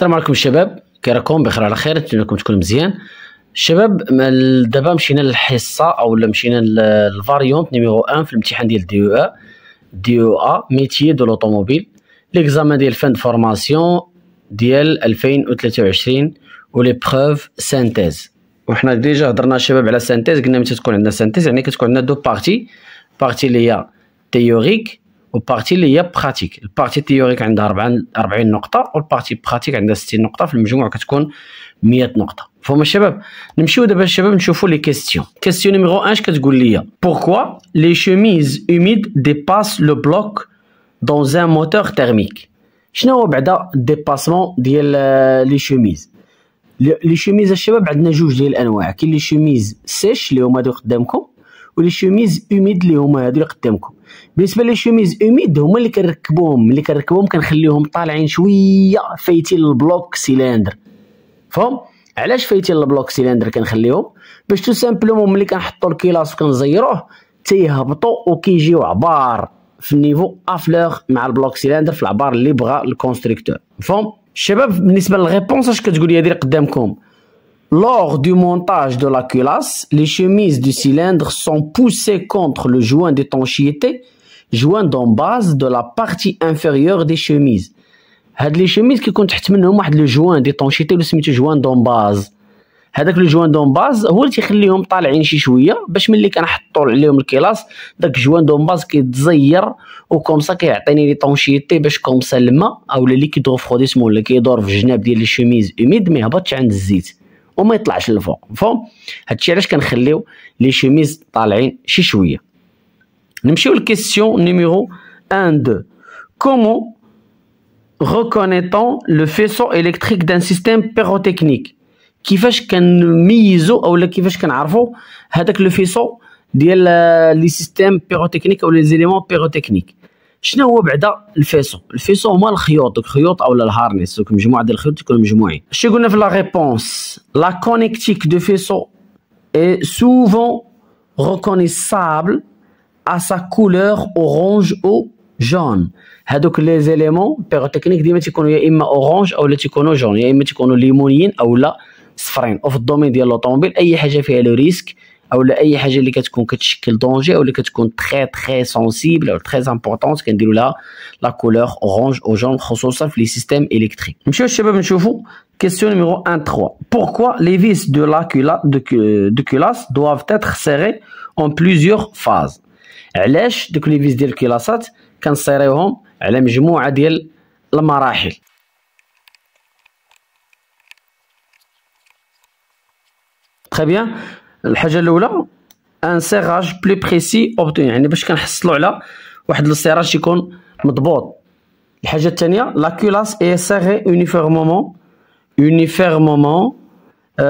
السلام عليكم الشباب كي راكم بخير على خير نتمنى لكم تكونوا مزيان الشباب دابا مشينا للحصه او مشينا للفاريونت نيميرو 1 في الامتحان ديال دي او ا دي او ا ميتي دو لوطوموبيل ليكزامان ديال فان فورماسيون ديال 2023 ولي بروف سانتيز وحنا ديجا هضرنا الشباب على سانتيز قلنا متى تكون عندنا سانتيز يعني كتكون عندنا دو بارتي بارتي اللي هي تيوريك والبارتي اللي هي براتيك البارتي تيوريك عندها 40 نقطه والبارتي براتيك عندها 60 نقطه في المجموع كتكون 100 نقطه فهم الشباب نمشيو دابا الشباب نشوفوا لي كيستيون كيستيون نيميرو 1 كتقول لي بوركوا لي شوميز اوميد ديباس لو بلوك دون ان موتور تيرميك شنو هو بعدا ديباسمون ديال لي شوميز لي شوميز الشباب عندنا جوج ديال الانواع كاين لي شوميز سيش اللي هما هادو قدامكم ولي شوميز اوميد اللي هما هادو اللي قدامكم بالنسبه للشوميز اوميد هما اللي كنركبوهم ملي كنركبوهم كنخليهم طالعين شويه فايتين البلوك سيلندر فهم علاش فايتين البلوك سيلندر كنخليهم باش تو سامبلومون ملي كنحطوا الكيلاس وكنزيروه تيهبطوا وكيجيو عبار في النيفو افلوغ مع البلوك سيلندر في العبار اللي بغا الكونستركتور فهم الشباب بالنسبه للغيبونس اش كتقول لي هذه قدامكم Lors du montage de la culasse, les chemises du cylindre sont poussées contre le joint d'étanchéité, joint d'en base de la partie inférieure des chemises. Les chemises qui كيكون تحت منهم واحد لو جوان ديطونشيتي ولا سميتو جوان دومباز هذاك لو دون باز هو اللي تيخليهم طالعين شي شويه باش ملي كنحطو عليهم الكلاص داك دون باز كيتزير وكومسا كيعطيني لي طونشيتي باش كومسا الماء اولا ليكيد غوفخوديسمون اللي كيدور في الجناب ديال لي شوميز اوميد ما يهبطش عند الزيت وما يطلعش للفوق مفهوم هادشي علاش كنخليو لي شوميز طالعين شي شويه نمشيو للكيسيون نيميرو 1 2 كومون ريكونيتون لو فيسو الكتريك دان سيستيم système كيفاش كنميزو اولا كيفاش كنعرفو هذاك لو فيسو ديال لي سيستيم بيروتكنيك او لي زيليمون بيروتكنيك شنو هو بعدا الفيسو الفيسو هما الخيوط دوك الخيوط او الهارنيس دوك مجموعه ديال الخيوط تكون مجموعين شنو قلنا في لا ريبونس لا كونيكتيك دو فيسو اي سوفون ريكونيسابل ا سا كولور اورانج او جون هادوك لي زيليمون تكنيك ديما تيكونوا يا اما اورانج لا تيكونوا جون يا اما تيكونوا ليمونيين او لا صفرين وفي الدومين ديال لوطوموبيل اي حاجه فيها لو ريسك Ou le yajé, le kat kon kat chikel danger ou le sont très très sensibles ou très importantes ce qui est la couleur orange aux gens ressources à les systèmes électriques. Monsieur Chebeb, je vous, question numéro 1-3. Pourquoi les vis de la culasse doivent être serrées en plusieurs phases Les vis de la culasse, quand serrées, elles ont des marrachis. Très bien. الحاجه الاولى ان سيغاج بلي بريسي اوبتون يعني باش كنحصلوا على واحد السيراج يكون مضبوط الحاجه الثانيه لا كولاس اي سيغي يونيفورمومون يونيفورمومون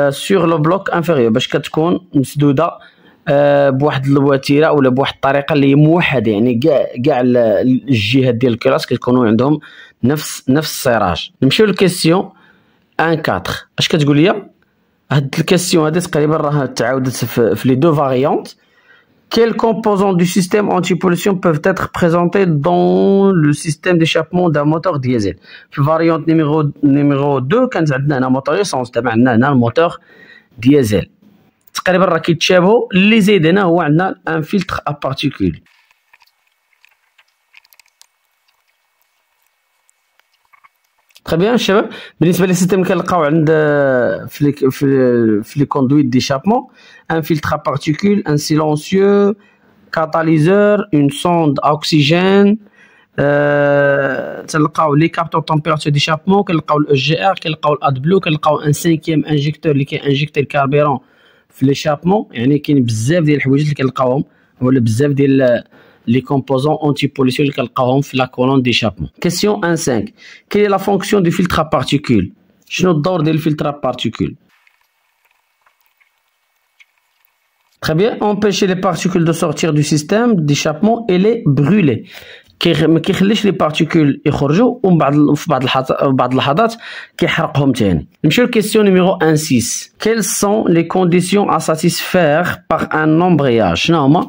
سور لو بلوك انفيريو باش كتكون مسدوده euh, بواحد الوتيره ولا بواحد الطريقه اللي موحده يعني كاع كاع الجهات ديال الكلاس كيكونوا عندهم نفس نفس السيراج نمشيو للكيستيون ان 4 اش كتقول لي La question est de ce les deux variantes, quels composants du système anti-pollution peuvent être présentés dans le système d'échappement d'un moteur diesel La variante numéro 2, c'est un moteur diesel. Ce que les deux variantes, c'est un filtre à particules. Très bien, cher. Il s'agit des systèmes qui de le conduit d'échappement, un filtre à particules, un silencieux, un catalyseur, une sonde à oxygène, euh، les capteurs de température d'échappement, le EGR, le ADBLU, un cinquième injecteur qui injecte le carburant l'échappement. Il y en a qui ont le plus l'échappement les composants antipollution qu'elle carrément la colonne d'échappement. Question 1-5. Quelle est la fonction du filtre à particules Je note d'ordre le filtre à particules. Très bien, empêcher les particules de sortir du système d'échappement et les brûler. Qui relèche les particules et Jorjo ou Badlhadat qui harpomtien. Monsieur, question numéro 6 Quelles sont les conditions à satisfaire par un embrayage Normalement,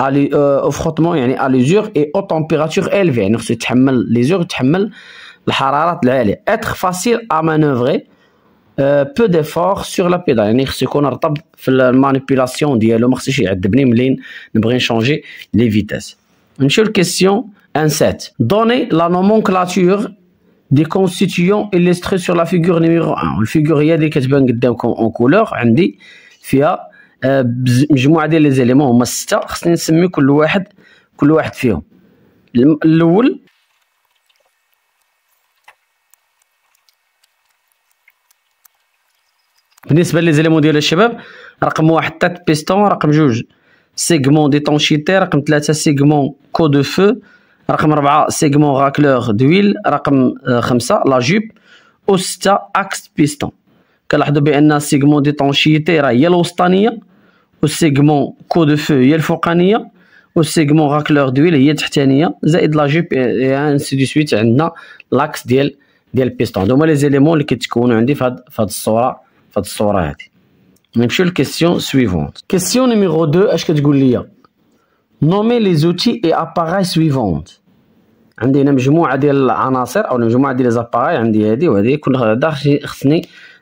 Euh, au frottement à l'usure et aux températures élevées. L'usure تحمل الحرارات élevée. Être facile à manœuvrer. Euh, peu d'efforts sur la pédale qu'on خصو يكون رطب la manipulation ديالو ما خصوش يعذبني ملي نبغي نشونجي لي فيتاس 17 donner la nomenclature des constituants illustrés sur la figure numéro 1 La figure est كتبان قدامكم اون آه، مجموعه ديال لي زيليمون هما سته خصني نسمي كل واحد كل واحد فيهم الاول بالنسبه لي زيليمون ديال الشباب رقم واحد تات بيستون رقم جوج سيغمون دي طونشيتي رقم ثلاثة سيغمون كو دو فو رقم ربعة سيغمون غاكلور دويل رقم آه، خمسة لا جيب وستة اكس بيستون كنلاحظوا بان السيغمون دي طونشيتي راه هي الوسطانيه والسيغمون كو دو فو هي الفوقانيه والسيغمون غاكلور دويل هي التحتانيه زائد لا جي بي إيه إيه انسي دو سويت عندنا لاكس ديال ديال البيستون هادو هما لي زيليمون اللي كيتكونوا عندي في هاد في هاد الصوره في هاد الصوره هادي نمشيو للكيستيون سويفونت كيستيون نيميرو 2 اش كتقول لي نومي لي زوتي اي اباراي سويفونت عندي هنا مجموعه ديال العناصر او مجموعه ديال لي زاباراي عندي هادي وهادي كل داخل خصني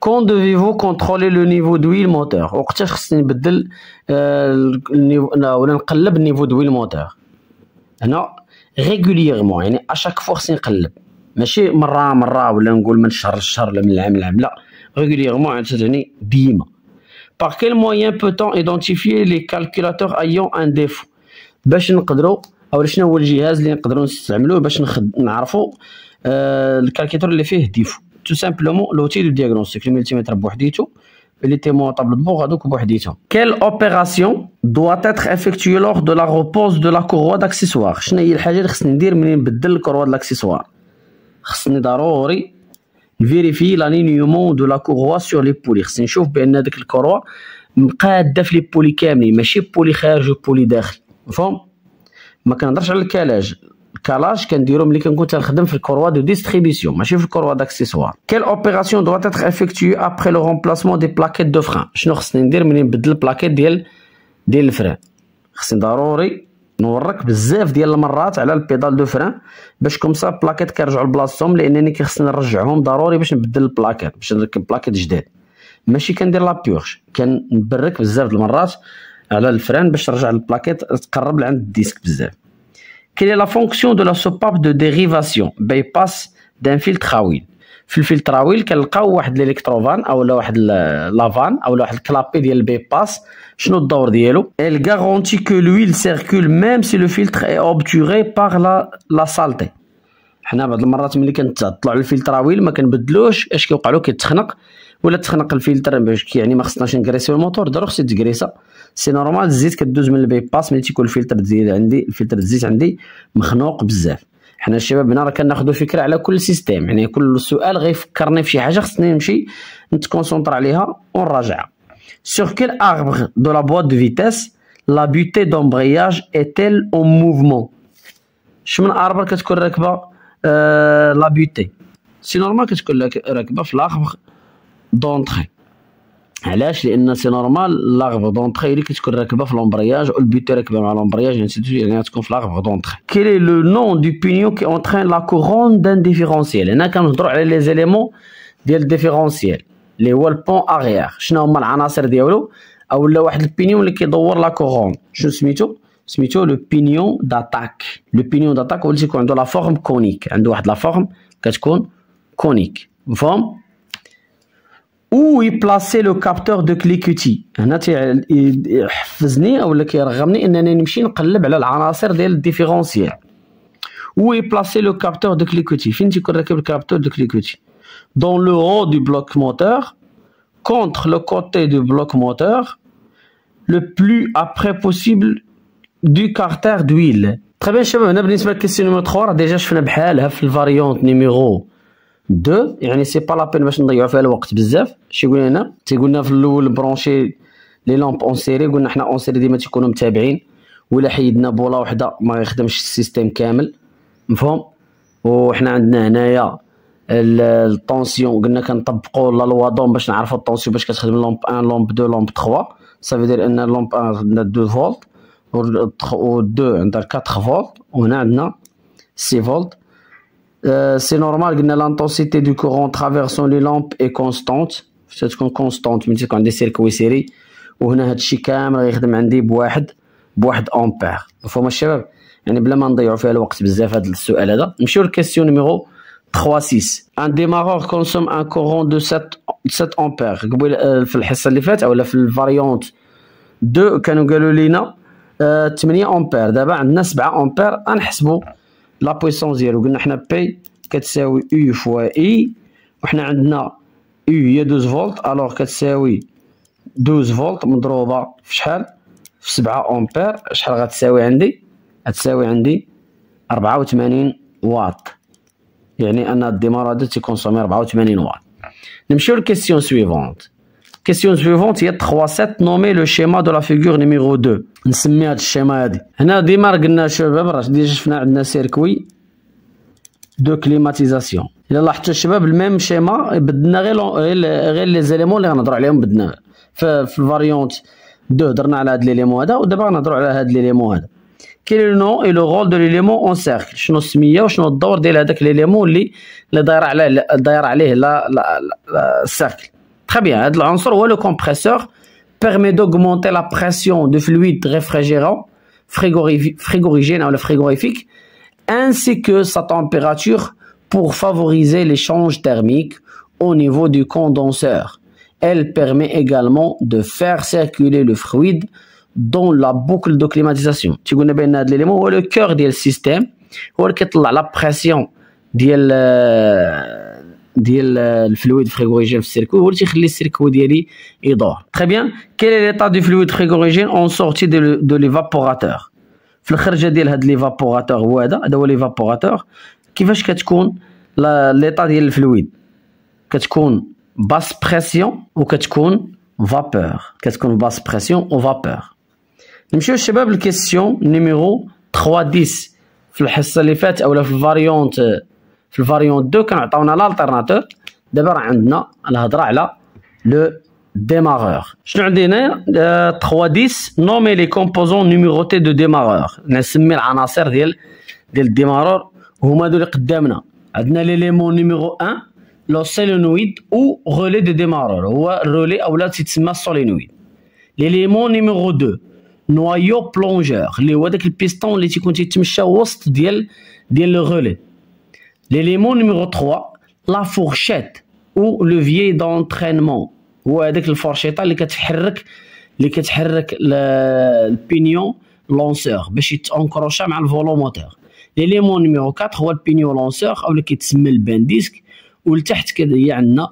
quand كون دوفيفو كونترولي لو نيفو دوي الموتور وقتاش خصني نبدل آه ولا نقلب النيفو دوي الموتور هنا ريغولييرمون يعني اشاك فوا خصني نقلب ماشي مره مره ولا نقول من شهر لشهر ولا من العام لعام لا régulièrement يعني ديما par quel moyen peut-on identifier les calculateurs ayant un défaut باش نقدروا او شنو هو الجهاز اللي نقدروا نستعملوه باش نعرفوا آه الكالكيتور اللي فيه ديفو تو سامبلومون لوتي دو دياغنوستيك الملتيمتر بوحديتو لي témoins طابلو de bord هذوك بوحديتهم كيل اوبيراسيون دوا تاتر افيكتيو لوغ دو لا روبوز دو لا كوروا داكسيسوار شنو هي الحاجه اللي خصني ندير ملي نبدل الكوروا دو خصني ضروري نفيريفي لانينيومون دو لا كوروا سور لي بولي خصني نشوف بان هذيك الكوروا مقاده في لي بولي كاملين ماشي بولي خارج وبولي داخل مفهوم ما كنهضرش على الكلاج كالاج كنديرو ملي كنكون تنخدم في الكروا دو ديستريبيسيون ماشي في الكروا داكسيسوار كيل اوبيراسيون دوغ تتر افيكتيو ابري لو رومبلاسمون دي بلاكيت دو فران شنو خصني ندير ملي نبدل البلاكيت ديال ديال الفران خصني ضروري نورك بزاف ديال المرات على البيدال دو فران باش سا بلاكيت كيرجعوا لبلاصتهم لانني كيخصني نرجعهم ضروري باش نبدل البلاكيت باش نركب بلاكيت جداد ماشي كندير لابيوغش كنبرك بزاف د المرات على الفران باش ترجع البلاكيت تقرب لعند الديسك بزاف quelle est la fonction de la soupape de dérivation bypass d'un filtre à huile في الفلتر اويل كنلقاو واحد الالكتروفان او لا واحد لافان او لا واحد كلابي ديال البي باس شنو الدور ديالو ال غارونتي كو لويل سيركول ميم سي لو فلتر اي اوبتوري بار لا لا سالتي حنا بعض المرات ملي كنطلع الفلتر اويل ما كنبدلوش اش كيوقع له كيتخنق ولا تخنق الفلتر باش يعني ما خصناش نكريسيو الموتور درو خصني تكريسا سي نورمال الزيت كدوز من البي باس ملي تيكون الفلتر ديال عندي الفلتر الزيت عندي مخنوق بزاف حنا الشباب هنا راه كناخذوا فكره على كل سيستيم يعني كل سؤال غيفكرني في شي حاجه خصني نمشي نتكونسونطر عليها ونراجعها sur كيل اغبغ دو la دو de لا la butée d'embrayage est اون موفمون شمن اربر كتكون راكبه لا بوتي سي نورمال كتكون راكبه في الاخر دونتخي علاش لان سي نورمال لاغف دونتخي اللي كتكون راكبه في لومبرياج والبيت راكبه مع لومبرياج يعني, يعني تكون في لاغف دونتخي كيلي لو نون دو بينيون كي اونترين لا كورون دان ديفيرونسيال هنا كنهضروا على لي زيليمون ديال ديفيرونسيال اللي هو البون اغيير شنو هما العناصر ديالو او لا واحد البينيون اللي كيدور لا كورون شنو سميتو سميتو لو بينيون داتاك لو بينيون داتاك هو اللي تيكون عنده لا فورم كونيك عنده واحد لا فورم كتكون كونيك مفهوم Où est placé le capteur de cliquetis On a dit que le capteur de cliquetis est différent. Où est placé le capteur de cliquetis Dans le haut du bloc moteur, contre le côté du bloc moteur, le plus après possible du carter d'huile. Très bien, je vais vous donner une question numéro 3. Déjà, je vais vous donner une variante numéro 3. دو يعني سي با لابين باش نضيعوا فيها الوقت بزاف شي قلنا هنا تيقولنا في الاول برونشي لي لامب اون سيري قلنا حنا اون سيري ديما تيكونوا متابعين ولا حيدنا بولا وحده ما يخدمش السيستيم كامل مفهوم وحنا عندنا هنايا الطونسيون قلنا كنطبقوا لا لوا دوم باش نعرفوا الطونسيون باش كتخدم لومب 1 لومب 2 لومب 3 صافي دير ان لومب 1 عندنا 2 فولت و 2 عندها 4 فولت وهنا عندنا 6 فولت Euh, c'est normal que l'intensité du courant traversant les lampes est constante. C'est une constante, mais c'est quand des circuits Ou une a des boîte, ampère. Il faut me dire, il y a a de temps, de question numéro 3-6. Un démarreur consomme un courant de 7 ampères. Euh, la variante 2, 8 euh, ampères. a ampères, لا بويسون زيرو قلنا حنا بي كتساوي او فوا اي وحنا عندنا او هي 12 فولت الوغ كتساوي 12 فولت مضروبه في شحال في 7 امبير شحال غتساوي عندي غتساوي عندي 84 واط يعني ان الديمارادو هذا تيكونسومي 84 واط نمشيو لكيستيون سويفونت Question suivante, il y a 3, 7, nommer le schéma de la figure numéro 2. On se met à ce schéma. On a démarré le déjà circuit de climatisation. Il a le même schéma, il a les éléments qui ont été en La variante 2, on a fait l'élément là, et on a fait l'élément là. Quel est le nom et le rôle de l'élément en cercle Je nous mets à ce moment-là, je nous donne l'élément qui est en train de Très bien, le compresseur permet d'augmenter la pression du fluide réfrigérant, frigorigène hein, frigorifique, ainsi que sa température pour favoriser l'échange thermique au niveau du condenseur. Elle permet également de faire circuler le fluide dans la boucle de climatisation. Tu connais bien l'élément, le cœur du système, la pression euh, ديال الفلويد فريغوريجين في السيركو هو اللي تيخلي السيركو ديالي يدور تري بيان كيل ليطا دو فلويد فريغوريجين اون سورتي دو ليفابوراتور في الخرجه ديال هاد ليفابوراتور هو هذا هذا هو ليفابوراتور كيفاش كتكون ليطا ديال الفلويد كتكون باس بريسيون وكتكون فابور كتكون باس بريسيون او فابور نمشيو الشباب الكيسيون نيميرو 3 10 في الحصه اللي فات اولا في الفاريونت la variante 2, quand on a l'alternateur, on a le démarreur. Je vais vous 3-10, nommer les composants numérotés de démarreur. Je vais vous donner un anacer de démarreur. Je vais vous donner numéro 1, le selon ou le relais de démarreur. Le relais est un L'élément numéro 2, le noyau plongeur. Le piston est un de plus de sel le relais. L'élément numéro 3, la fourchette ou levier d'entraînement. هو هذاك الفورشيطه اللي كتحرك اللي كتحرك البينيون لونسور باش يتانكروشا مع الفولو موتور ليليمون نيميرو 4 هو البينيون لونسور او اللي كيتسمى البان ديسك ولتحت كدي عندنا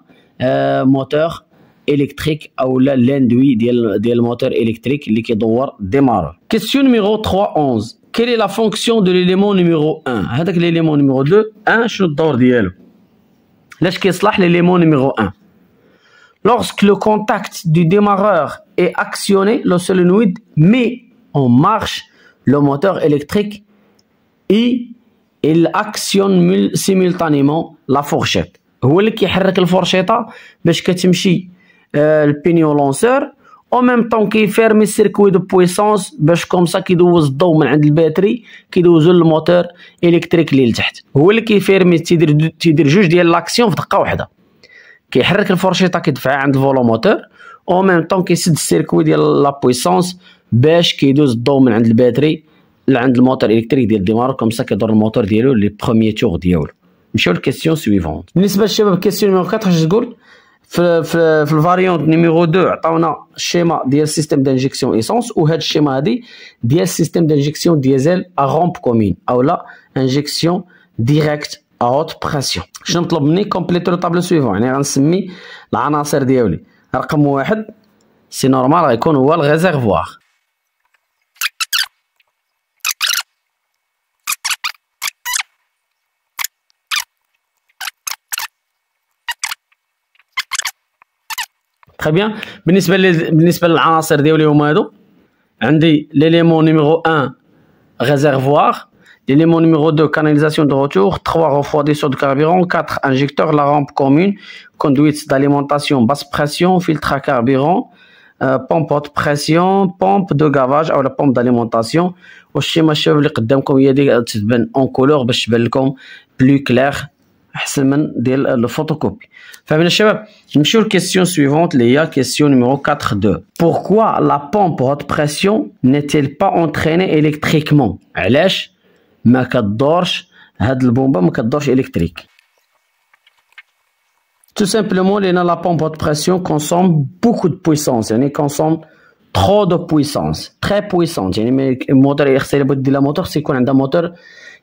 موتور الكتريك او لا لاندوي ديال ديال الموتور الكتريك اللي كيدور ديمارور كيسيون نيميرو 3 quelle est la fonction de l'élément numéro 1 هذاك hein, l'élément numéro 2 1 شنو الدور ديالو علاش كيصلح l'élément numéro 1 lorsque le contact du démarreur est actionné le solenoid met en marche le moteur électrique et il actionne simultanément la fourchette هو اللي كيحرك الفرشيطه باش كتمشي pignon lanceur. او ميم طون كيفيرمي السيركوي دو بويسونس باش كومسا كيدوز الضو من عند الباتري كيدوزو للموتور الكتريك اللي لتحت هو اللي كيفيرمي تيدير تيدير جوج ديال لاكسيون في دقه واحده كيحرك الفورشيطه كيدفعها عند الفولوموتور او ميم طون كيسد السيركوي ديال لا بويسونس باش كيدوز الضو من عند الباتري لعند الموتور الكتريك ديال ديمارو كومسا كيدور الموتور ديالو لي بخوميي تور ديالو نمشيو للكيستيون سويفونت بالنسبه للشباب كيستيون نيميرو 4 تقول في في في الفاريونت نيميرو 2 عطاونا الشيما ديال سيستم دانجيكسيون ايسونس وهذا الشيما هادي ديال سيستم دانجيكسيون ديزل ا غومب كومين اولا انجيكسيون ديريكت ا هوت بريسيون شنو مطلوب مني كومبليتو لو طابلو سويفون يعني غنسمي العناصر ديالي رقم واحد سي نورمال غيكون هو الريزيرفوار Très bien, بالنسبه بالنسبه 1 réservoir L'élément numéro 2, canalisation de retour, 3 refroidisseur de carburant, 4 injecteurs, la rampe commune, conduite d'alimentation basse pression, filtre à carburant, euh, pompe haute pression, pompe de gavage ou la pompe d'alimentation. Au schéma il y a euh, en couleur, plus clair. C'est le photocopier. je me la question suivante, la question numéro 4-2. Pourquoi la pompe haute pression n'est-elle pas entraînée électriquement Pourquoi cette pompe Tout simplement les la pompe haute pression consomme beaucoup de puissance. Elle consomme trop de puissance. Très puissante. Un moteur qui s'éloigne du moteur, c'est qu'on a un moteur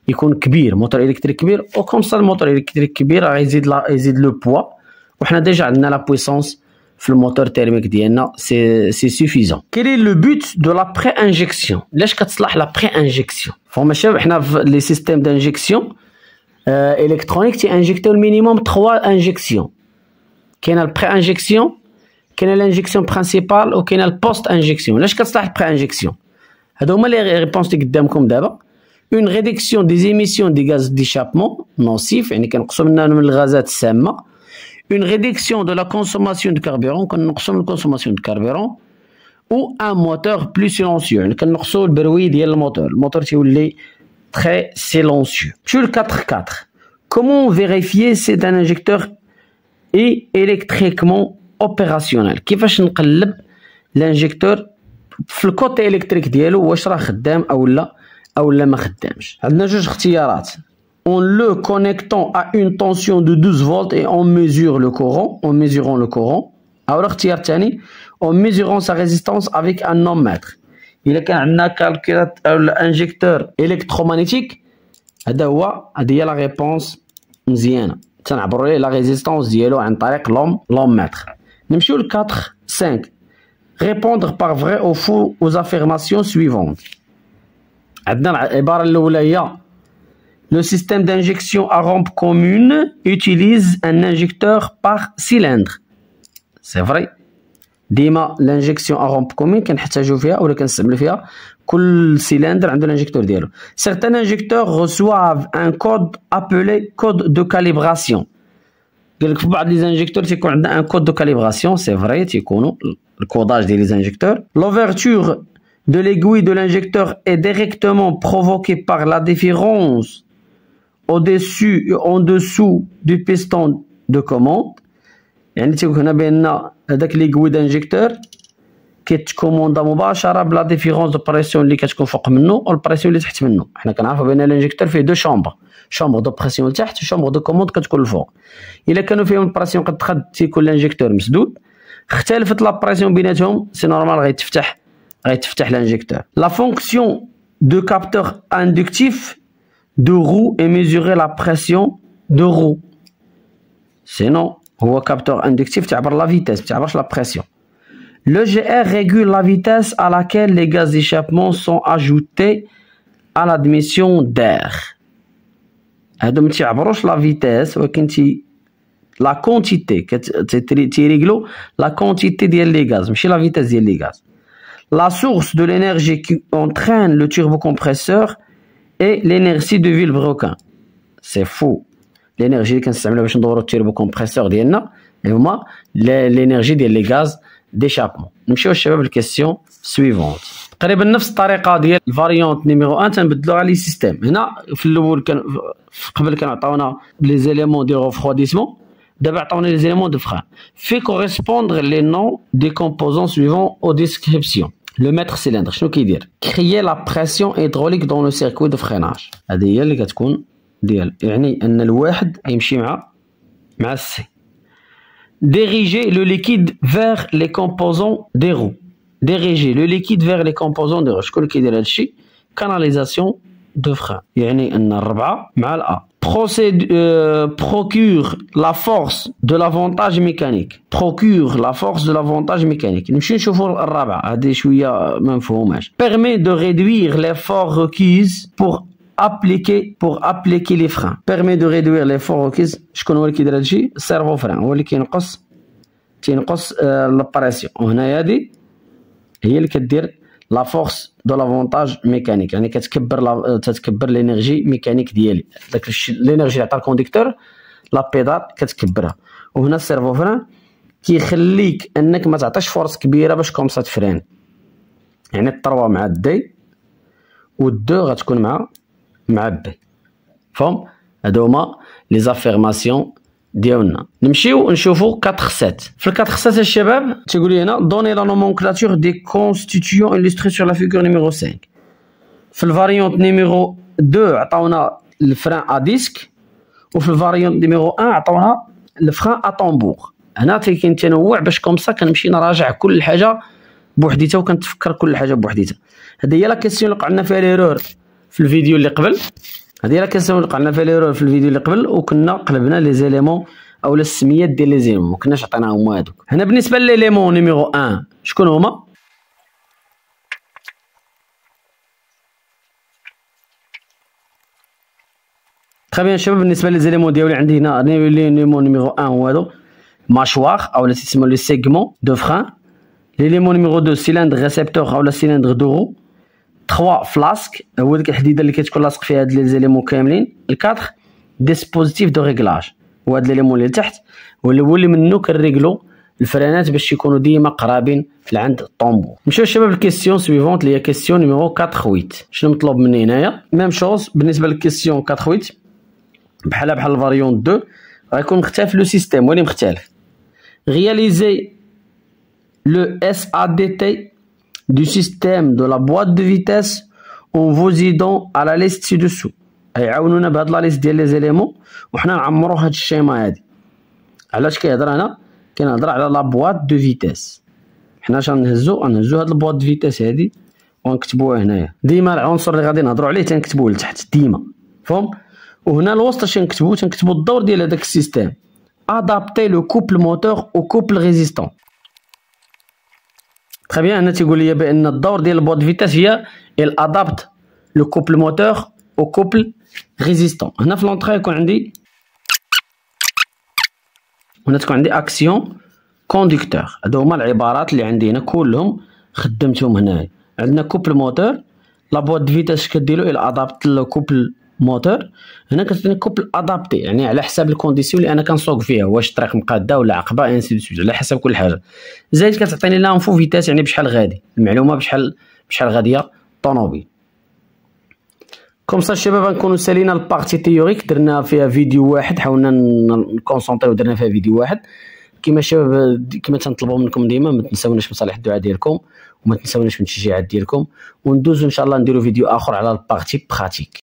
يكون كبير موتور الكتريك كبير او كوم سا الموتور الكتريك كبير راه يزيد لا يزيد لو بوا وحنا ديجا عندنا لا بويسونس في الموتور تيرميك ديالنا سي سي سوفيزون كيلي لو بوت دو لا بري انجيكسيون علاش كتصلح لا بري انجيكسيون فماشي حنا في لي سيستيم دانجيكسيون الكترونيك تي انجيكتو المينيموم 3 انجيكسيون كاينه البري انجيكسيون كاينه الانجيكسيون برينسيبال وكاينه البوست انجيكسيون علاش كتصلح البري انجيكسيون هادو هما لي ريبونس اللي قدامكم دابا une réduction des émissions des gaz d'échappement nocifs, une réduction de la consommation de carburant, la consommation de carburant, ou un moteur plus silencieux, le moteur, le moteur est très silencieux. Sur le 4x4, comment vérifier si c'est un injecteur est électriquement opérationnel كيفاش نقلب l'injecteur le côté électrique ديالو واش راه خدام ou ou en le connectant à une tension de 12 volts et on mesure le courant en mesurant le courant alors en mesurant sa résistance avec un ohmmètre il كان عندنا calculateur, un électromagnétique, الكترومagnétique هذا هو هذه هي la réponse مزيانه تنعبروا عليه la résistance ديالو عن طريق ل 4 5 répondre par vrai ou faux aux affirmations suivantes le système d'injection à rampe commune utilise un injecteur par cylindre. C'est vrai. Dima, l'injection à rampe commune, qu'en hachage ou qu'en cylindre de l'injecteur d'air. Certains injecteurs reçoivent un code appelé code de calibration. injecteurs Un code de calibration, c'est vrai, c'est Le codage des injecteurs. L'ouverture de l'aiguille de l'injecteur est directement provoquée par la différence au-dessus en dessous du piston de commande يعني تيكون بان هذاك ليغوي دانجيكتور كيتكوموندا مباشره بلا ديفيرونس دو بريسيون اللي كتكون فوق منه والبريسيون اللي تحت منه حنا كنعرفوا بان الانجيكتور فيه دو شومبر de دو بريسيون لتحت وشومبر دو كوموند كتكون الفوق الا كانوا فيهم البريسيون قد تيكون الانجيكتور مسدود اختلفت لا بريسيون بيناتهم سي نورمال غيتفتح l'injecteur. La fonction de capteur inductif de roue est mesurer la pression de roue. Sinon, le capteur inductif, tu la vitesse, tu la pression. Le GR régule la vitesse à laquelle les gaz d'échappement sont ajoutés à l'admission d'air. Eh, la vitesse la فيتيس la تي quantité كونتيتي tu la la ديال des gaz, la vitesse ديال des gaz. La source de l'énergie qui entraîne le turbocompresseur est l'énergie de Vilebrequin. C'est fou. L'énergie qui consomme le turbocompresseur, l'énergie des gaz d'échappement. question suivante. الكيستيون la même نفس الطريقه la variante numéro 1 تنبدلوها لي سيستيم هنا في الاول كان قبل كنعطيونا لي زيليمون ديال refroidissement on a les éléments de frein. Fait correspondre les noms des composants suivants aux descriptions. Le maître cylindre, je veut dire, créer la pression hydraulique dans le circuit de freinage. C'est ce veut dire. C'est ce Diriger le liquide vers les composants des roues. Diriger le liquide vers les composants des roues. Je veut dire, canalisation de frein. C'est ce qu'on dit procède, euh, procure la force de l'avantage mécanique procure la force de l'avantage mécanique نمشي نشوفوا الرابعه هذه شويه ما مفهوماش permet de réduire l'effort requis pour appliquer pour appliquer les freins permet de réduire l'effort requise شكون هو اللي كيدير هادشي السيرفو فران هو اللي كينقص تينقص البريسيون هنايا هذه هي اللي كدير لا فورس دو لافونتاج ميكانيك يعني كتكبر لا تتكبر لينيرجي ميكانيك ديالي داك لينيرجي اللي عطى الكونديكتور لا بيدال كتكبرها وهنا السيرفو فران كيخليك انك ما تعطيش فرص كبيره باش كومسا تفرين يعني الطروه مع الدي والدو غتكون مع مع بي فهم هادو هما لي زافيرماسيون ديالنا نمشيو نشوفو سات في سات الشباب تيقول لي هنا دوني لا نومونكلاتور دي كونستيتيون الستري سور لا فيغور نيميرو 5 في الفاريونت نيميرو 2 عطاونا الفران ا ديسك وفي الفاريونت نيميرو 1 عطاونا الفران ا طومبور هنا تيكاين تنوع باش كومسا كنمشي نراجع كل حاجه بوحديتها وكنتفكر كل حاجه بوحديتها هذه هي لا كيسيون اللي وقعنا فيها ليرور في الفيديو اللي قبل هذه راه كنسمو وقعنا فيها ليرور في الفيديو اللي قبل وكنا قلبنا لي زيليمون او السميات ديال لي زيليمون مكناش عطيناهم هادوك هنا بالنسبه ليمون نيميرو 1 شكون هما بيان شباب بالنسبه لي زيليمون ديالي عندي هنا ليمون نيميرو 1 هو هادو ماشوار لا تيسمو لي سيغمون دو فران ليمون نيميرو 2 سيلندر ريسيبتور لا سيلندر دورو 3 فلاسك هو ديك الحديده اللي كتكون لاصق فيها هاد لي زيليمون كاملين الكاتر ديسبوزيتيف دو ريغلاج هاد ليليمون اللي تحت هو اللي منو كنريغلو الفرانات باش يكونوا ديما قرابين لعند الطومبو نمشيو الشباب الكيستيون سويفونت اللي هي كيستيون نيميرو 4 8 شنو مطلوب مني هنايا ميم شوز بالنسبه للكيستيون 4 8 بحالها بحال الفاريون 2 غيكون مختلف لو سيستيم ولي مختلف رياليزي لو اس ا دي تي du système de la boîte de vitesse en vous aidant à la liste ci-dessous هيعاونونا بهاد لا ليست ديال لي زيليمون وحنا نعمرو هاد الشيما هادي علاش كيهضر هنا كنهضر على لا بواط دو فيتاس حنا اش غنهزو غنهزو هاد البواط دو فيتاس هادي وغنكتبوها هنايا ديما العنصر اللي غادي نهضرو عليه تنكتبوه لتحت ديما فهم وهنا الوسط اش نكتبو تنكتبو الدور ديال هداك السيستيم ادابتي لو كوبل موتور او كوبل ريزيستون تخي بيان هنا تيقول لي بان الدور ديال البوط فيتاس هي الادابت لو كوبل موتور او كوبل ريزيستون هنا في لونطري يكون عندي هنا تكون عندي اكسيون كونديكتور هادو هما العبارات اللي عندي هنا كلهم خدمتهم هنايا عندنا كوبل موتور لا بوط فيتاس كديرو الى ادابت لو كوبل موتور هنا كتعطيني كوبل ادابتي يعني على حساب الكونديسيون اللي انا كنسوق فيها واش الطريق مقاده ولا عقبه انسي دو سويت على حساب كل حاجه زائد كتعطيني لانفو فيتاس يعني بشحال غادي المعلومه بشحال بشحال غاديه الطوموبيل كوم سا الشباب غنكونوا سالينا البارتي تيوريك درنا فيها فيديو واحد حاولنا نكونسونطريو درنا فيها فيديو واحد كما الشباب كما تنطلبوا منكم ديما ما تنساوناش مصالح الدعاء ديالكم وما تنساوناش من التشجيعات ديالكم وندوزو ان شاء الله نديرو فيديو اخر على البارتي براتيك